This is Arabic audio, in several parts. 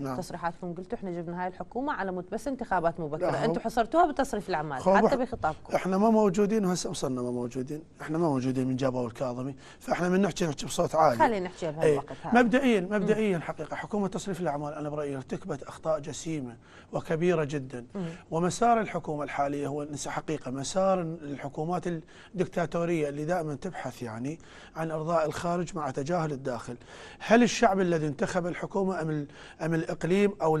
نعم. تصريحاتكم قلتوا احنا جبنا هاي الحكومه على مود بس انتخابات مبكره انتم حصرتوها بتصريف الاعمال حتى بخطابكم احنا ما موجودين وهسه وصلنا ما موجودين احنا ما موجودين من جابوا الكاظمي فاحنا من نحكي نحكي بصوت عالي خلينا نحكي بهالوقت إيه، هذا مبدئيا مبدئيا مم. حقيقه حكومه تصريف الاعمال انا برايي ارتكبت اخطاء جسيمه وكبيره جدا مم. ومسار الحكومه الحاليه هو حقيقه مسار الحكومات الدكتاتوريه اللي دائما تبحث يعني عن ارضاء الخارج مع تجاهل الداخل هل الشعب الذي انتخب الحكومه ام ام الاقليم او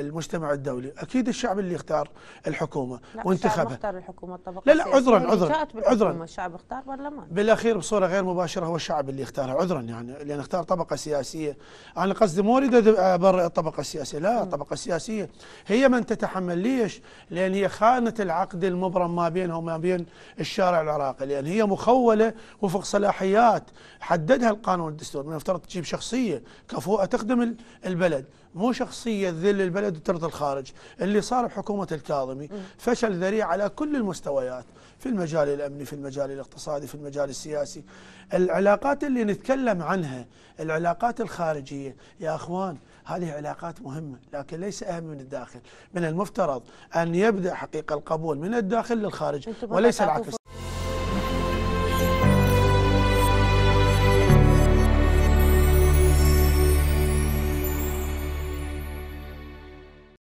المجتمع الدولي اكيد الشعب اللي اختار الحكومه لا وانتخبها الشعب اختار الحكومه الطبقه لا لا عذرا عذرا عذرا الشعب اختار برلمان بالاخير بصوره غير مباشره هو الشعب اللي اختارها عذرا يعني لان اختار طبقه سياسيه انا قصدي مو اريد ابرئ الطبقه السياسيه لا الطبقه السياسيه هي من تتحمل ليش لان هي خانه العقد المبرم ما بينها وما بين الشارع العراقي لان هي مخوله وفق صلاحيات حددها القانون الدستوري من يفترض تجيب شخصيه كفوءه تخدم البلد مو شخصية ذل البلد وترضى الخارج اللي صار بحكومة الكاظمي فشل ذريع على كل المستويات في المجال الأمني في المجال الاقتصادي في المجال السياسي العلاقات اللي نتكلم عنها العلاقات الخارجية يا أخوان هذه علاقات مهمة لكن ليس أهم من الداخل من المفترض أن يبدأ حقيقة القبول من الداخل للخارج وليس العكس